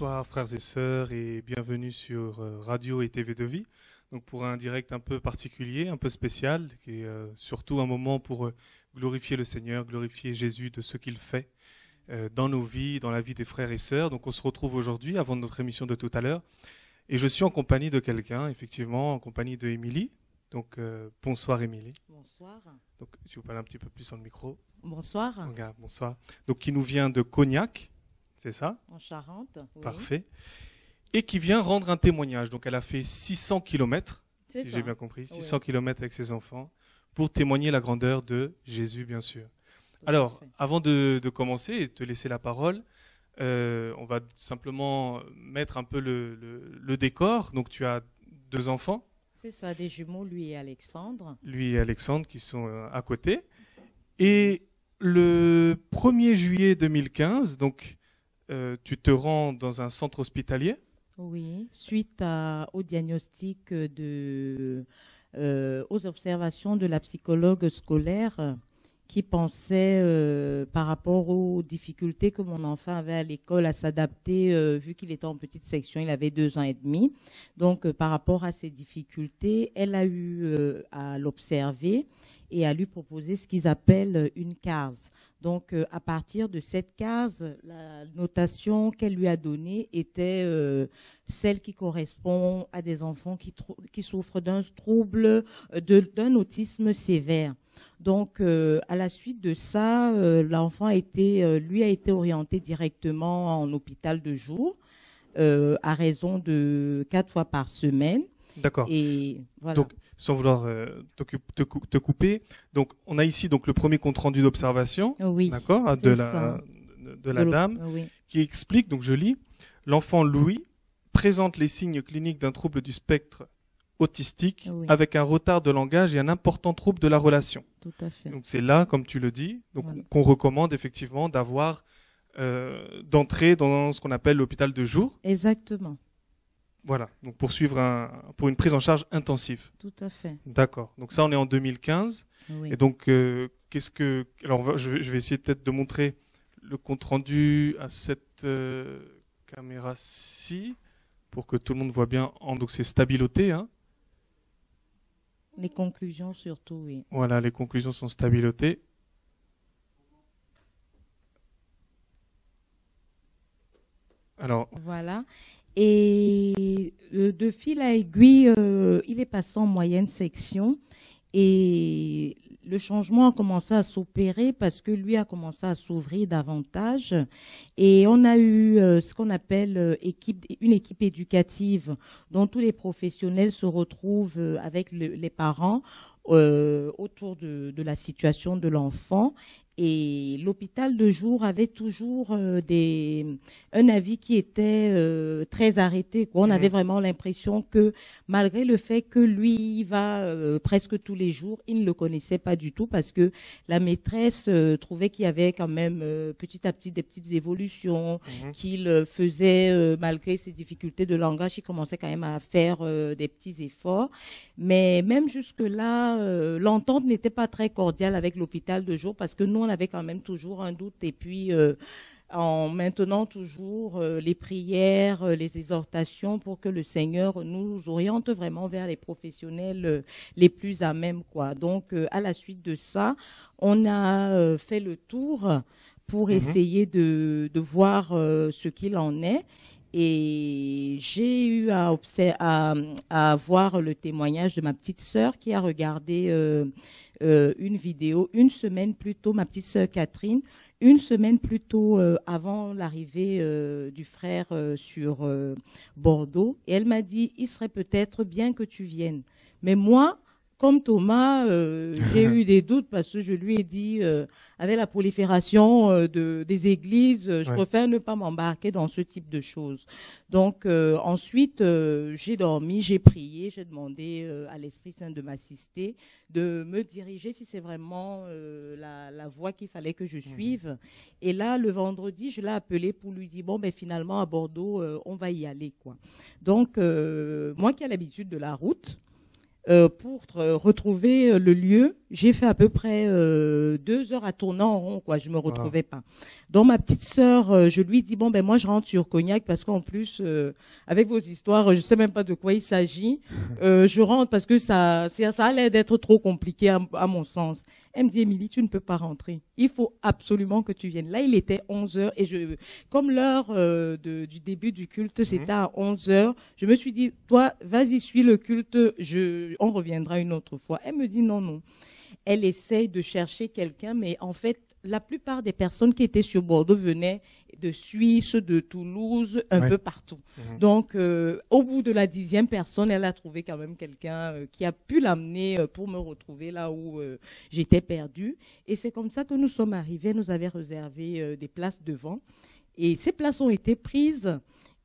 Bonsoir frères et sœurs et bienvenue sur euh, Radio et TV de Vie. Donc pour un direct un peu particulier, un peu spécial, qui est euh, surtout un moment pour euh, glorifier le Seigneur, glorifier Jésus de ce qu'il fait dans nos vies, dans la vie des frères et sœurs. Donc on se retrouve aujourd'hui avant notre émission de tout à l'heure et je suis en compagnie de quelqu'un, effectivement, en compagnie de Émilie. Donc bonsoir Emilie. Bonsoir. Donc tu vous parle un petit peu plus dans le micro. Bonsoir. Regarde, bonsoir. Donc qui nous vient de Cognac c'est ça En Charente. Parfait. Et qui vient rendre un témoignage. Donc elle a fait 600 km, si j'ai bien compris, 600 km avec ses enfants, pour témoigner la grandeur de Jésus, bien sûr. Alors, avant de, commencer et te laisser la parole, euh, on va simplement mettre un peu le décor. Donc tu as deux enfants. C'est ça, des jumeaux, lui et Alexandre. Lui et Alexandre qui sont euh, à côté. Et le 1er juillet 2015, donc euh, tu te rends dans un centre hospitalier Oui, suite au diagnostic euh, aux observations de la psychologue scolaire qui pensait euh, par rapport aux difficultés que mon enfant avait à l'école à s'adapter, euh, vu qu'il était en petite section, il avait deux ans et demi. Donc, euh, par rapport à ces difficultés, elle a eu à l'observer et à lui proposer ce qu'ils appellent une case. Donc, à partir de cette case, la notation qu'elle lui a donnée était celle qui correspond à des enfants qui, qui souffrent d'un trouble, d'un autisme sévère. Donc, euh, à la suite de ça, euh, l'enfant a été, euh, lui a été orienté directement en hôpital de jour, à raison de quatre fois par semaine. D'accord. Et voilà. Donc, sans vouloir te, couper, on a ici donc le premier compte rendu d'observation, hein, de la, dame, qui explique. Donc, je lis l'enfant Louis présente les signes cliniques d'un trouble du spectre autistique avec un retard de langage et un important trouble de la relation. Donc c'est là, comme tu le dis, donc qu'on recommande effectivement d'avoir euh, d'entrer dans ce qu'on appelle l'hôpital de jour. Exactement. Voilà, donc pour, suivre un, pour une prise en charge intensive. Tout à fait. D'accord. Donc ça, on est en 2015. Et donc, euh, qu'est-ce que... Alors, je, vais, essayer peut-être de montrer le compte-rendu à cette euh, caméra-ci pour que tout le monde voit bien. En... Donc c'est Stabiloté, hein, les conclusions surtout, oui. Voilà, les conclusions sont stabilotées. Alors. Voilà. Et de fil à aiguille, euh, il est passé en moyenne section. Et le changement a commencé à s'opérer parce que lui a commencé à s'ouvrir davantage. Et on a eu euh, ce qu'on appelle euh, une équipe éducative dont tous les professionnels se retrouvent euh, avec les parents autour de, la situation de l'enfant et l'hôpital de jour avait toujours euh, un avis qui était euh, très arrêté. On mhm. avait vraiment l'impression que malgré le fait que lui y va euh, presque tous les jours, il ne le connaissait pas du tout parce que la maîtresse trouvait qu'il y avait quand même petit à petit des petites évolutions, mhm. qu'il faisait malgré ses difficultés de langage, il commençait quand même à faire des petits efforts. Mais même jusque-là, l'entente n'était pas très cordiale avec l'hôpital de jour parce que nous, on avait quand même toujours un doute. Et puis, euh, en maintenant toujours euh, les prières, euh, les exhortations pour que le Seigneur nous oriente vraiment vers les professionnels les plus à même. Quoi. Donc, à la suite de ça, on a fait le tour pour mhm. essayer de voir ce qu'il en est. Et j'ai eu à, voir le témoignage de ma petite sœur qui a regardé euh, euh, une vidéo une semaine plus tôt, ma petite sœur Catherine, une semaine plus tôt euh, avant l'arrivée du frère sur Bordeaux. Et elle m'a dit, il serait peut-être bien que tu viennes. Mais moi, comme Thomas, euh, j'ai eu des doutes parce que je lui ai dit, euh, avec la prolifération euh, des églises, je préfère ne pas m'embarquer dans ce type de choses. Donc ensuite, j'ai dormi, j'ai prié, j'ai demandé à l'Esprit Saint de m'assister, de me diriger si c'est vraiment la, la, voie qu'il fallait que je mhm. suive. Et là, le vendredi, je l'ai appelé pour lui dire, bon, mais ben, finalement, à Bordeaux, on va y aller. quoi. Donc, moi qui ai l'habitude de la route, euh, pour euh, retrouver euh, le lieu. J'ai fait à peu près deux heures à tourner en rond, quoi. Je me ah. retrouvais pas. Donc ma petite sœur, je lui dis bon ben moi je rentre sur Cognac parce qu'en plus avec vos histoires, je sais même pas de quoi il s'agit. je rentre parce que ça, ça l'air d'être trop compliqué à, mon sens. Elle me dit Émilie, tu ne peux pas rentrer. Il faut absolument que tu viennes. Là il était 11 heures et je, comme l'heure du début du culte, mhm. c'était à 11 heures. Je me suis dit toi vas-y suis le culte. Je on reviendra une autre fois. Elle me dit non, non. Elle essaye de chercher quelqu'un, mais en fait, la plupart des personnes qui étaient sur Bordeaux venaient de Suisse, de Toulouse, un peu partout. Mhm. Donc, euh, au bout de la dixième personne, elle a trouvé quand même quelqu'un euh, qui a pu l'amener euh, pour me retrouver là où j'étais perdue. Et c'est comme ça que nous sommes arrivés. Nous avait réservé des places devant. Et ces places ont été prises.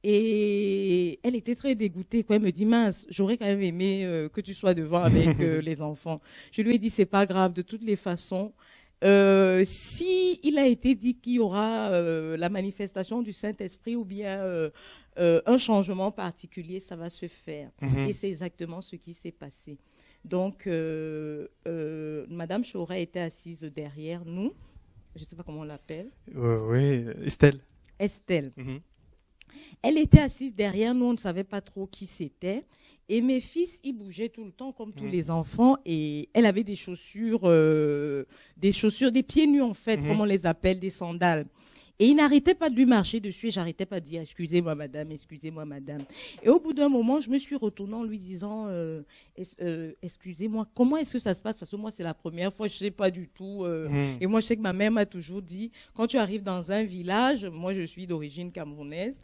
Et elle était très dégoûtée. Quand elle me dit, mince, j'aurais quand même aimé euh, que tu sois devant avec euh, les enfants. Je lui ai dit, c'est pas grave, de toutes les façons. Euh, si il a été dit qu'il y aura euh, la manifestation du Saint-Esprit ou bien un changement particulier, ça va se faire. Mhm. Et c'est exactement ce qui s'est passé. Donc, Madame Chaura était assise derrière nous. Je ne sais pas comment on l'appelle. oui, Estelle. Estelle. Mhm. Elle était assise derrière nous, on ne savait pas trop qui c'était. Et mes fils, ils bougeaient tout le temps comme tous les enfants. Et elle avait des chaussures, euh, des chaussures, des pieds nus en fait, mhm. comme on les appelle, des sandales. Et il n'arrêtait pas de lui marcher dessus et j'arrêtais pas de dire excusez-moi madame, excusez-moi madame. Et au bout d'un moment, je me suis retournée en lui disant euh, euh excusez-moi, comment est-ce que ça se passe Parce que moi, c'est la première fois, je sais pas du tout. Euh, hmm. Et moi, je sais que ma mère m'a toujours dit quand tu arrives dans un village, moi je suis d'origine camerounaise,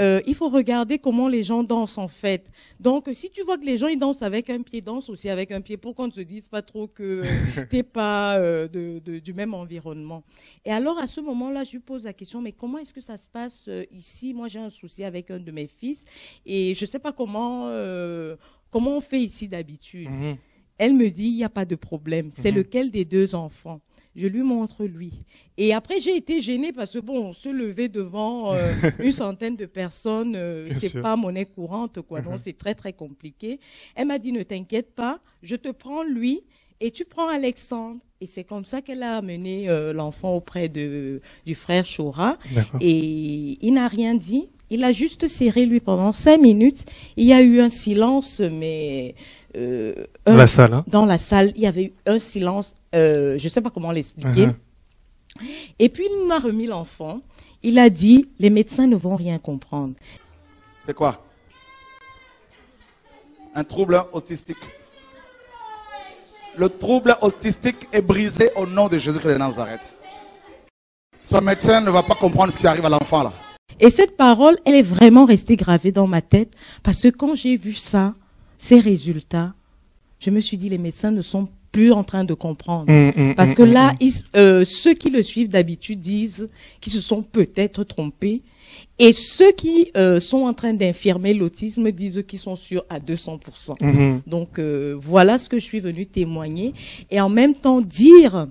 euh, il faut regarder comment les gens dansent en fait. Donc si tu vois que les gens ils dansent avec un pied, dansent aussi avec un pied pour qu'on ne se dise pas trop que t'es pas de, du même environnement. Et alors à ce moment-là, je lui pose la question, mais comment est-ce que ça se passe euh, ici Moi, j'ai un souci avec un de mes fils et je ne sais pas comment, euh, comment on fait ici d'habitude. Mhm. Elle me dit, il n'y a pas de problème. C'est mhm. lequel des deux enfants je lui montre lui. Et après, j'ai été gênée parce que, bon, se lever devant euh, une centaine de personnes, c'est pas monnaie courante, quoi. Donc, mhm. c'est très, très compliqué. Elle m'a dit, ne t'inquiète pas, je te prends lui et tu prends Alexandre. Et c'est comme ça qu'elle a amené euh, l'enfant auprès de, du frère Chora. Et il n'a rien dit. Il a juste serré lui pendant cinq minutes. Il y a eu un silence, mais euh, la salle, hein. dans la salle, il y avait eu un silence. Euh, je ne sais pas comment l'expliquer. Uh-huh. Et puis il m'a remis l'enfant. Il a dit les médecins ne vont rien comprendre. C'est quoi Un trouble autistique. Le trouble autistique est brisé au nom de Jésus-Christ de Nazareth. Son médecin ne va pas comprendre ce qui arrive à l'enfant là. Et cette parole, elle est vraiment restée gravée dans ma tête parce que quand j'ai vu ça, ces résultats, je me suis dit les médecins ne sont plus en train de comprendre. Mm, mm, Parce mm, que là, euh, ceux qui le suivent d'habitude disent qu'ils se sont peut-être trompés. Et ceux qui euh, sont en train d'infirmer l'autisme disent qu'ils sont sûrs à 200%. Mm-hmm. Donc euh, voilà ce que je suis venue témoigner. Et en même temps dire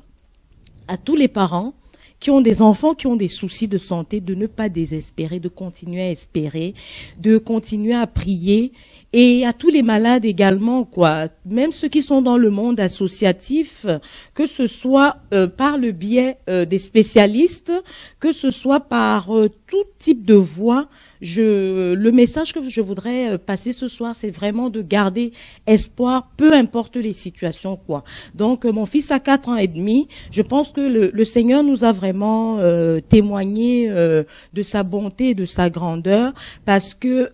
à tous les parents qui ont des enfants qui ont des soucis de santé, de ne pas désespérer, de continuer à espérer, de continuer à prier et à tous les malades également, quoi. Même ceux qui sont dans le monde associatif, que ce soit euh, par le biais euh, des spécialistes, que ce soit par euh, tout type de voix. Je, le message que je voudrais euh, passer ce soir, c'est vraiment de garder espoir, peu importe les situations, quoi. Donc, euh, mon fils a quatre ans et demi. Je pense que le, Seigneur nous a vraiment euh, témoigné de sa bonté, de sa grandeur, parce que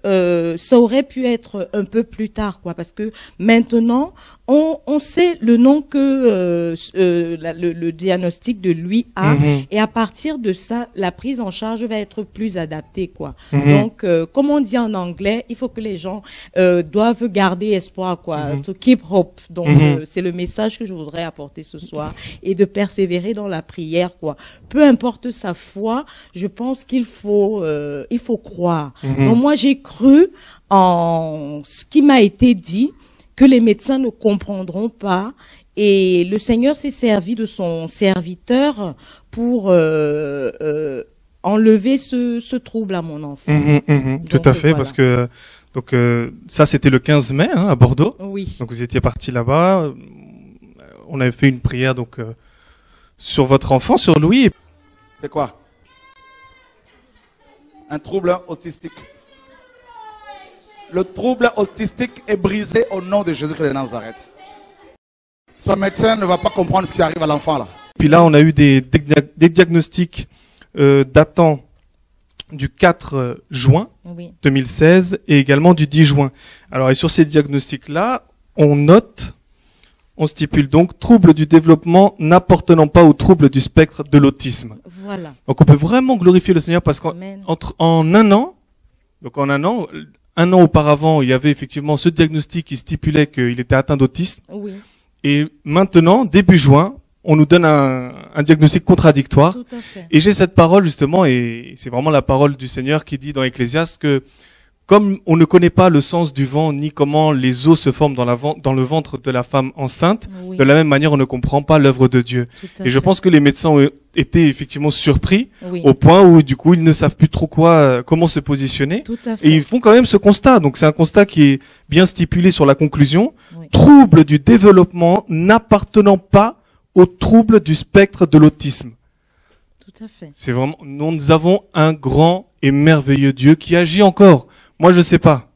ça aurait pu être un peu plus tard, quoi. Parce que maintenant, on, on sait le nom que le, diagnostic de lui a, mhm. et à partir de ça, la prise en charge va être plus adapté, quoi. Mhm. Donc, euh, comme on dit en anglais, il faut que les gens euh, doivent garder espoir, quoi. Mhm. To keep hope. Donc, mhm. euh, c'est le message que je voudrais apporter ce soir et de persévérer dans la prière, quoi. Peu importe sa foi, je pense qu'il faut, euh, il faut croire. Donc, moi, j'ai cru en ce qui m'a été dit que les médecins ne comprendront pas et le Seigneur s'est servi de son serviteur pour euh, euh, enlever ce, ce trouble à mon enfant. Hum, hum, hum, tout à fait, parce que donc euh, ça c'était le 15 mai hein, à Bordeaux. Oui. Donc vous étiez parti là-bas. Euh, on avait fait une prière donc euh, sur votre enfant, sur Louis. C'est quoi Un trouble autistique. Le trouble autistique est brisé au nom de Jésus-Christ de Nazareth. Son médecin ne va pas comprendre ce qui arrive à l'enfant là. Puis là, on a eu des, des diagnostics euh, datant du 4 juin 2016 et également du 10 juin. Alors, et sur ces diagnostics-là, on note, on stipule donc trouble du développement n'appartenant pas au trouble du spectre de l'autisme. Voilà. Donc, on peut vraiment glorifier le Seigneur parce qu'en un an, donc en un an, un an auparavant, il y avait effectivement ce diagnostic qui stipulait qu'il était atteint d'autisme. Et maintenant, début juin, on nous donne un, diagnostic contradictoire. Et j'ai cette parole justement, et c'est vraiment la parole du Seigneur qui dit dans Ecclésiaste que comme on ne connaît pas le sens du vent ni comment les os se forment dans, la, dans le ventre de la femme enceinte, de la même manière on ne comprend pas l'œuvre de Dieu. Et je pense que les médecins ont été effectivement surpris au point où du coup ils ne savent plus trop quoi, comment se positionner. Et ils font quand même ce constat. Donc c'est un constat qui est bien stipulé sur la conclusion. Trouble du développement n'appartenant pas au trouble du spectre de l'autisme. Tout à fait. C'est vraiment, nous avons un grand et merveilleux Dieu qui agit encore. Moi, je sais pas.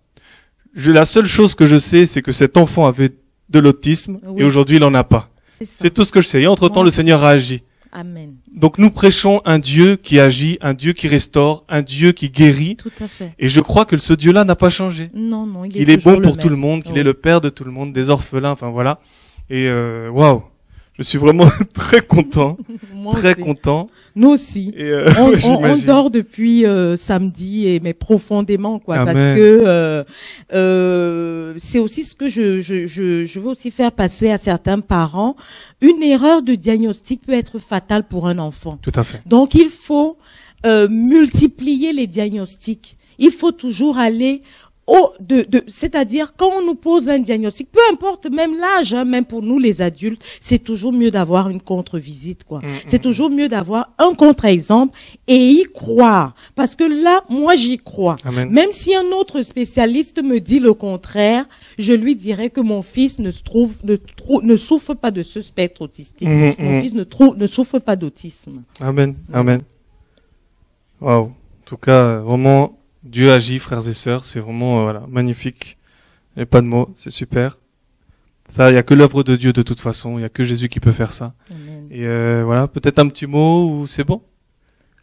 la seule chose que je sais, c'est que cet enfant avait de l'autisme et aujourd'hui, il en a pas. C'est tout ce que je sais. Et entre-temps, le Seigneur a agi. Amen. Donc nous prêchons un Dieu qui agit, un Dieu qui restaure, un Dieu qui guérit. Tout à fait. Et je crois que ce Dieu-là n'a pas changé. Non, non, il est, il bon pour tout le monde, qu'il oh. est le père de tout le monde, des orphelins, enfin voilà. Et euh, waouh. Je suis vraiment très content, très content. Nous aussi. Euh, on, dort depuis euh, samedi et mais profondément quoi, parce que euh, euh, c'est aussi ce que je, je, je, je veux aussi faire passer à certains parents. Une erreur de diagnostic peut être fatale pour un enfant. Tout à fait. Donc il faut multiplier les diagnostics. Il faut toujours aller c'est-à-dire quand on nous pose un diagnostic, peu importe même l'âge, hein, même pour nous les adultes, c'est toujours mieux d'avoir une contre-visite, quoi. Mm, mm, c'est mm. toujours mieux d'avoir un contre-exemple et y croire, parce que là, moi j'y crois. Même si un autre spécialiste me dit le contraire, je lui dirais que mon fils ne, souffre pas de ce spectre autistique. mon fils ne, ne souffre pas d'autisme. Amen. Amen. Waouh. En tout cas, vraiment Dieu agit, frères et sœurs, c'est vraiment euh, voilà, magnifique. a pas de mots, c'est super. Ça, il n'y a que l'œuvre de Dieu de toute façon, il n'y a que Jésus qui peut faire ça. Et euh, voilà, peut-être un petit mot ou c'est bon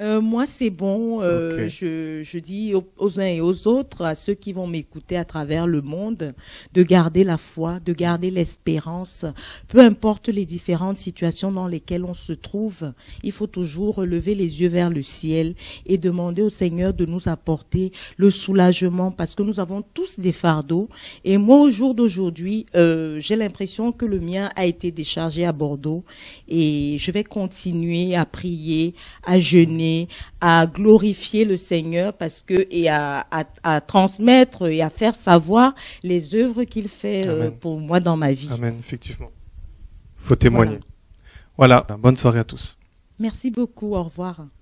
euh, moi, c'est bon. Euh, je, dis aux, uns et aux autres, à ceux qui vont m'écouter à travers le monde, de garder la foi, de garder l'espérance. Peu importe les différentes situations dans lesquelles on se trouve, il faut toujours lever les yeux vers le ciel et demander au Seigneur de nous apporter le soulagement parce que nous avons tous des fardeaux. Et moi, au jour d'aujourd'hui, euh, j'ai l'impression que le mien a été déchargé à Bordeaux et je vais continuer à prier, à jeûner à glorifier le Seigneur parce que et à, transmettre et à faire savoir les œuvres qu'il fait euh, pour moi dans ma vie. Amen, effectivement. Faut témoigner. voilà. Bonne soirée à tous. Merci beaucoup. Au revoir.